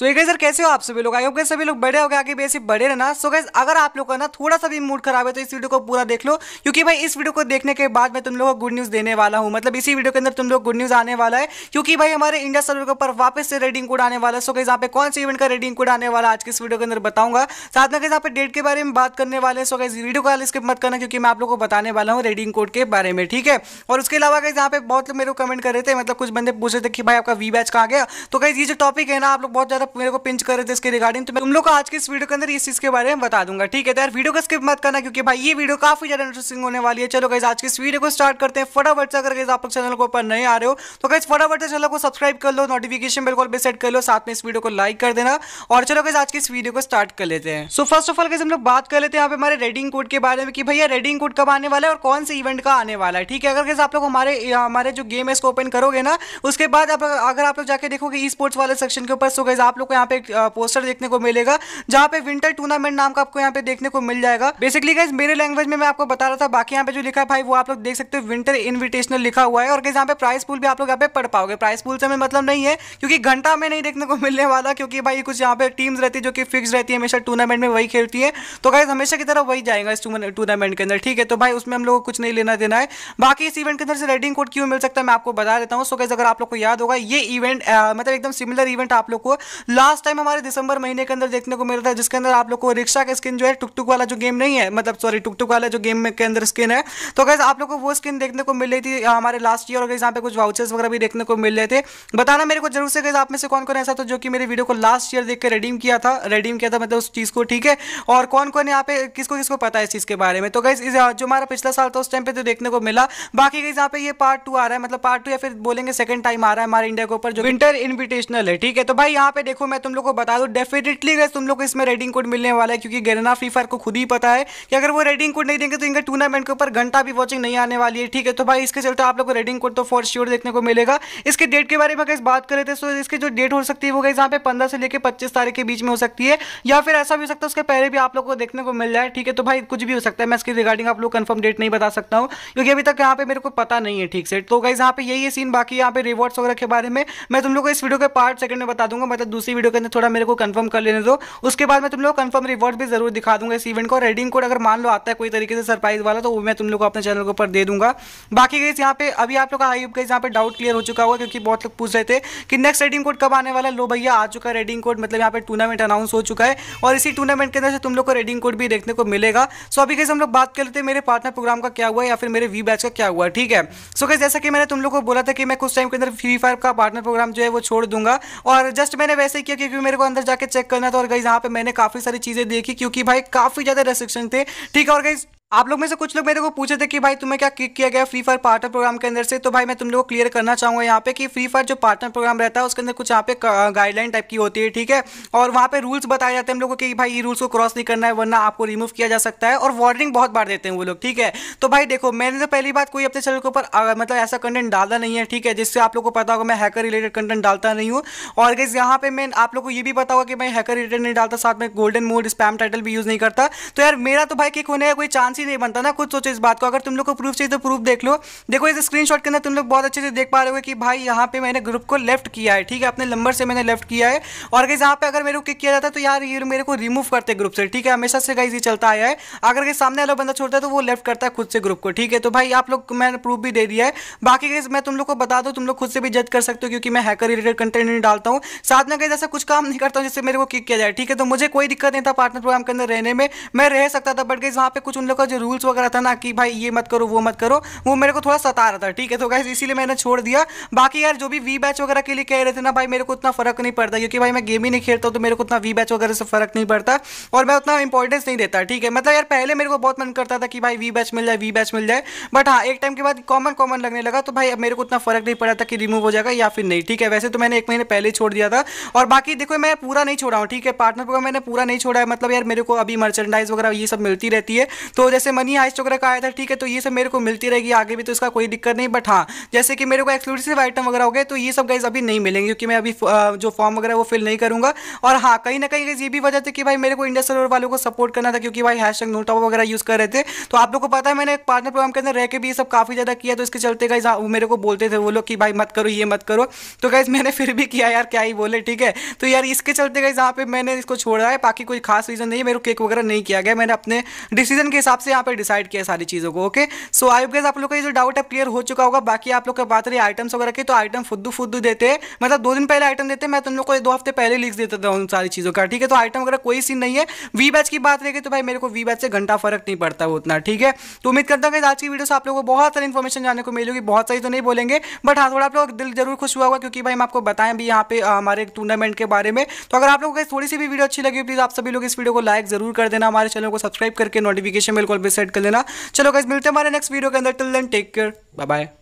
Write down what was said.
सो so, sir कैसे हो आप सभी लोग आई सभी लोग बड़े हो गए आगे बेसिक बड़े रहना सो so, गैस अगर आप लोग का ना थोड़ा सा भी मूड खराब है तो इस वीडियो को पूरा देख लो क्योंकि भाई इस वीडियो को देखने के बाद मैं तुम लोगों को गुड न्यूज़ देने वाला हूँ मतलब इसी वीडियो के अंदर तुम लोग गुड न्यूज़ आने वाला है क्योंकि भाई हमारे इंडिया सर्वे के ऊपर वापस से रेडिंग कोड आने वाला है सो so, गैस यहाँ पे कौन से इवेंट का रेडिंग कोड आने वाला आज के इस वीडियो के अंदर बताऊंगा साथ में यहाँ पे डेट के बारे में बात करने वाले सो गैस वीडियो का स्किप मत करना क्योंकि मैं आप लोग को बताने वाला हूँ रेडिंग कोड के बारे में ठीक है और उसके अलावा कहीं यहाँ पे बहुत लोग मेरे को कमेंट कर रहे थे मतलब कुछ बंदे पूछ रहे थे कि भाई आपका वी बैच कहाँ गया तो गैस ये जो टॉपिक है ना आप लोग बहुत ज़्यादा लोग मेरे को पिंच कर रहे थे इसके रिगार्डिंग तो मैं तुम लोग को आज के इस वीडियो के अंदर इस चीज़ के बारे में बता दूंगा ठीक है तो यार वीडियो को स्किप मत करना क्योंकि भाई ये वीडियो काफी ज्यादा इंटरेस्टिंग होने वाली है चलो गाइज आज के इस वीडियो को स्टार्ट करते हैं फटाफट से अगर गाइज आप चैनल को ऊपर नहीं आ रहे हो तो गाइज फटाफट से चैनल को सब्सक्राइब कर लो नोटिफिकेशन बिल्कुल भी सेट कर लो साथ में इस वीडियो को लाइक कर देना और चलो गाइज आज के इस वीडियो को स्टार्ट कर लेते हैं so first of all guys हम लोग बात कर लेते हैं यहाँ पे हमारे रेडिंग कोड के बारे में कि भैया रेडिंग कोड कब आने वाला है और कौन से इवेंट का आने वाला है ठीक है अगर गाइज आप लोग हमारे हमारे जो गेम है इसको ओपन करोगे ना उसके बाद अगर आप लोग जाके देखोगे ई स्पोर्ट्स वाले सेक्शन के ऊपर सो गाइज आप लोग को यहाँ पे पोस्टर देखने को मिलेगा जहाँ पे विंटर टूर्नामेंट नाम का आपको यहाँ पे देखने को मिल जाएगा बेसिकली गाइज मेरे लैंग्वेज में मैं आपको बता रहा था बाकी यहाँ पे जो लिखा है भाई वो आप लोग देख सकते हो विंटर इन्विटेशनल लिखा हुआ है और यहाँ पे प्राइस पुल भी आप लोग यहाँ पे पढ़ पाओगे प्राइस पुल से हमें मतलब नहीं है क्योंकि घंटा में नहीं देखने को मिलने वाला क्योंकि भाई कुछ यहाँ पे टीम्स रहती है जो कि फिक्स रहती है हमेशा टूर्नामेंट में वही खेलती है तो गाइज हमेशा की तरह वही जाएगा इस टूर्नामेंट के अंदर ठीक है तो भाई उसमें हम लोग को कुछ नहीं लेना देना है बाकी इस इवेंट के अंदर से रेडिंग कोड क्यों मिल सकता है मैं आपको बता देता हूँ सो गाइज अगर आप लोग को याद होगा ये इवेंट मतलब एकदम सिमिलर इवेंट आप लोग को लास्ट टाइम हमारे दिसंबर महीने के अंदर देखने को मिला था जिसके अंदर आप लोग को रिक्शा का स्किन जो है टुकटुक वाला जो गेम नहीं है मतलब सॉरी टुकटुक वाला जो गेम के अंदर स्किन है तो कैसे आप लोग को वो स्किन देखने को मिल रही थी हमारे लास्ट ईयर और यहाँ पे कुछ वाउचर्स वगैरह भी देखने को मिल रहे थे बताना मेरे को जरूर से कैसे आप में से कौन कौन ऐसा था जो कि मेरे वीडियो को लास्ट ईयर देख के रेडीम किया था रेडीम किया था मतलब उस चीज़ को ठीक है और कौन कौन यहाँ पे किसको किसको पता है इस चीज़ के बारे में तो कैसे जो हमारा पिछला साल था उस टाइम पे तो देखने को मिला बाकी कहीं यहाँ पे ये पार्ट टू आ रहा है मतलब पार्ट टू या फिर बोलेंगे सेकंड टाइम आ रहा है हमारे इंडिया के ऊपर जो विंटर इन्विटेशनल है ठीक है तो भाई यहाँ पे देखो मैं तुम लोग को बता दूँ डेफिनेटली गए तुम लोग को इसमें रेडिंग कोड मिलने वाला है क्योंकि गेना फ्री फायर को खुद ही पता है कि अगर वो रेडिंग कोड नहीं देंगे तो इनके टूर्नामेंट के ऊपर घंटा भी वॉचिंग नहीं आने वाली है ठीक है तो भाई इसके चलते आप लोग को रेडिंग कोड तो फॉर श्योर देखने को मिलेगा इसके डेट के बारे में अगर बात करें तो इसकी जो डेट हो सकती है वो गैस जहाँ पे पंद्रह से लेकर पच्चीस तारीख के बीच में हो सकती है या फिर ऐसा भी हो सकता है उसके पहले भी आप लोग को देखने को मिल जाए ठीक है तो भाई कुछ भी हो सकता है मैं इसकी रिगार्डिंग आप लोग कन्फर्म डेट नहीं बता सकता हूँ क्योंकि अभी तक यहाँ पे मेरे को पता नहीं है ठीक से तो गाइज यहाँ पे यही सीन बाकी यहाँ पे रिवॉर्ड्स वगैरह के बारे में मैं तुम लोग को इस वीडियो के पार्ट सेकंड में बता दूंगा मतलब दूसरी वीडियो के अंदर थोड़ा मेरे को कंफर्म कर लेने दो उसके बाद मैं तुम लोग कंफर्म रिवॉर्ड भी जरूर दिखा दूंगा इस इवेंट को रेडिंग कोड अगर मान लो आता है कोई तरीके से सरप्राइज वाला तो वो मैं तुम लोग को अपने चैनल के ऊपर दे दूंगा बाकी गई यहाँ पे अभी आप लोग का आई गई यहाँ पे डाउट क्लियर हो चुका होगा क्योंकि बहुत लोग पूछ रहे थे कि नेक्स्ट रेडिंग कोड कब आने वाला लो भैया आ चुका है रेडिंग कोड मतलब यहाँ पे टूर्नामेंट अनाउंस हो चुका है और इसी टूर्नामेंट के अंदर से तुम लोग को रेडिंग कोड भी देखने को मिलेगा सो अभी कैसे हम लोग बात कर लेते हैं मेरे पार्टनर प्रोग्राम का क्या हुआ या फिर मेरे वी बैच का क्या हुआ ठीक है सो कैसे जैसा कि मैंने तुम लोग को बोला था कि मैं कुछ टाइम के अंदर फ्री फायर का पार्टनर प्रोग्राम जो है वो छोड़ दूंगा और जस्ट मैंने ऐसे किया क्योंकि मेरे को अंदर जाके चेक करना था और गई यहाँ पे मैंने काफ़ी सारी चीज़ें देखी क्योंकि भाई काफ़ी ज़्यादा रेस्ट्रिक्शन थे ठीक है और गई आप लोग में से कुछ लोग मेरे को पूछे थे कि भाई तुम्हें क्या क्लिक किया गया फ्री फायर पार्टनर प्रोग्राम के अंदर से तो भाई मैं तुम लोग को क्लियर करना चाहूँगा यहाँ पे कि फ्री फायर जो पार्टनर प्रोग्राम रहता है उसके अंदर कुछ यहाँ पे गाइडलाइन टाइप की होती है ठीक है और वहाँ पे रूल्स बताए जाते हैं हम लोगों को कि भाई ये रूल्स को क्रॉस नहीं करना है वरना आपको रिमूव किया जा सकता है और वार्निंग बहुत बार देते हैं वो लोग ठीक है तो भाई देखो मैंने तो पहली बात कोई अपने चैनल के ऊपर मतलब ऐसा कंटेंट डालना नहीं है ठीक है जिससे आप लोग को पता होगा मैं हैकर रिलेटेड कंटेंट डालता नहीं हूँ और गैस यहाँ पे मैं आप लोग को ये भी पता होगा कि मैं हैकर रिलेटेड नहीं डालता साथ में गोल्डन मोड स्पैम टाइटल भी यूज़ नहीं करता तो यार मेरा तो भाई किक होने का कोई चांस ही नहीं बनता ना खुद सोचो इस बात को अगर तुम लोग को प्रूफ चाहिए तो प्रूफ देख लो देखो इस स्क्रीन के अंदर तुम लोग बहुत अच्छे से देख पा रहे हो कि भाई यहाँ पे मैंने ग्रुप को लेफ्ट किया है ठीक है अपने नंबर से मैंने लेफ्ट किया है और अगर यहाँ पे अगर मेरे को किक किया जाता तो यार ये मेरे को रिमूव करते ग्रुप से ठीक है हमेशा से गाइज ये चलता आया है अगर के सामने वाला बंदा छोड़ता है तो वो लेफ्ट करता है खुद से ग्रुप को ठीक है तो भाई आप लोग मैंने प्रूफ भी दे दिया है बाकी गाइज मैं तुम लोग को बता दूँ तुम लोग खुद से भी जज कर सकते हो क्योंकि मैं हैकर रिलेटेड कंटेंट नहीं डालता हूँ साथ में गाइज ऐसा कुछ काम नहीं करता हूँ जिससे मेरे को किक किया जाए ठीक है तो मुझे कोई दिक्कत नहीं था पार्टनर प्रोग्राम के अंदर रहने में मैं रह सकता था बट गाइज वहाँ पे कुछ उन लोग का जो रूल्स वगैरह था ना कि भाई ये मत करो वो मत करो वो मेरे को थोड़ा सता रहा था ठीक है तो गाइज इसीलिए मैंने छोड़ दिया बाकी यार जो भी वी बैच वगैरह के लिए कह रहे थे ना भाई मेरे को उतना फर्क नहीं पड़ता क्योंकि भाई मैं गेम ही नहीं खेलता हूँ तो मेरे को उतना वी बैच वगैरह से फर्क नहीं पड़ता और मैं उतना इंपॉर्टेंस नहीं देता ठीक है मतलब यार पहले मेरे को बहुत मन करता था कि भाई वी बैच मिल जाए वी बैच मिल जाए बट हाँ एक टाइम के बाद कॉमन कॉमन लगने लगा तो भाई अब मेरे को उतना फर्क नहीं पड़ा था कि रिमूव हो जाएगा या फिर नहीं ठीक है वैसे तो मैंने एक महीने पहले ही छोड़ दिया था और बाकी देखो मैं पूरा नहीं छोड़ा हूँ ठीक है पार्टनर को मैंने पूरा नहीं छोड़ा है मतलब यार मेरे को अभी मर्चेंडाइज वगैरह ये सब मिलती रहती है तो जैसे मनी हाइस्ट वगैरह का आया था ठीक है तो ये सब मेरे को मिलती रहेगी आगे भी तो इसका कोई दिक्कत नहीं बट हाँ जैसे कि मेरे को एक्सक्लूसिव आइटम वगैरह हो गए तो ये सब गाइज अभी नहीं मिलेंगे क्योंकि मैं अभी जो फॉर्म वगैरह वो फिल नहीं करूँगा और हाँ कहीं ना कहीं ये भी वजह थी कि भाई मेरे को इंडिया सर्वर वालों को सपोर्ट करना था क्योंकि भाई हैश नोटॉप वगैरह यूज़ कर रहे थे तो आप लोग को पता है मैंने एक पार्टनर प्रोग्राम के अंदर रह के भी ये सब काफ़ी ज़्यादा किया तो इसके चलते गाइज हाँ, मेरे को बोलते थे वो लोग कि भाई मत करो ये मत करो तो गाइज मैंने फिर भी किया यार क्या ही बोले ठीक है तो यार इसके चलते गाइज यहाँ पे मैंने इसको छोड़ा है बाकी कोई खास रीज़न नहीं है मेरे को केक वगैरह नहीं किया गया मैंने अपने डिसीजन के हिसाब से से यहाँ पे डिसाइड किया सारी चीज़ों को ओके सो आई गेस आप लोग का ये जो डाउट है क्लियर हो चुका होगा बाकी आप लोग का बात रही आइटम्स वगैरह के तो आइटम फुद्दू फुद्दू देते हैं मतलब दो दिन पहले आइटम देते मैं तुम लोग को दो हफ्ते पहले लिख देता था उन सारी चीज़ों का ठीक है तो आइटम वगैरह कोई सीन नहीं है वी बैच की बात रहेगी तो भाई मेरे को वी बैच से घंटा फर्क नहीं पड़ता वो उतना ठीक है तो उम्मीद करता हूँ कि आज की वीडियो से आप लोगों को बहुत सारी इन्फॉर्मेशन जानने को मिलेगी बहुत सारी तो नहीं बोलेंगे बट हाँ थोड़ा आप लोग दिल जरूर खुश हुआ होगा क्योंकि भाई हम आपको बताएं भी यहाँ पे हमारे टूर्नामेंट के बारे में तो अगर आप लोगों को थोड़ी सी भी वीडियो अच्छी लगी प्लीज़ आप सभी लोग इस वीडियो को लाइक जरूर कर देना हमारे चैनल को सब्सक्राइब करके नोटिफिकेशन बिल्कुल पर भी सेट कर लेना चलो गाइज मिलते हैं हमारे नेक्स्ट वीडियो के अंदर till then take care bye bye